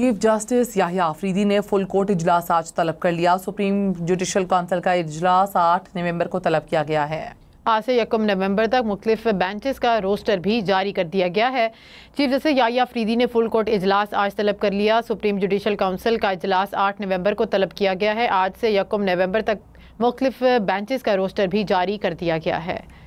chief justice Yahya Afridi ने full court इजलास आज तलब कर लिया सुप्रीम जुडिशल काउंसिल का इजलास आठ नवंबर को तलब किया गया है आज से यकम नवंबर तक मुख्तफ बेंचेस का रोस्टर भी जारी कर दिया गया है चीफ जस्टिस याहिया आफरीदी ने फुल कोर्ट इजलास आज तलब कर लिया सुप्रीम जुडिशल काउंसिल का इजलास आठ नवंबर को तलब किया गया है आज से यकम नवंबर तक मुख्तफ बेंचेस का रोस्टर भी जारी कर दिया गया है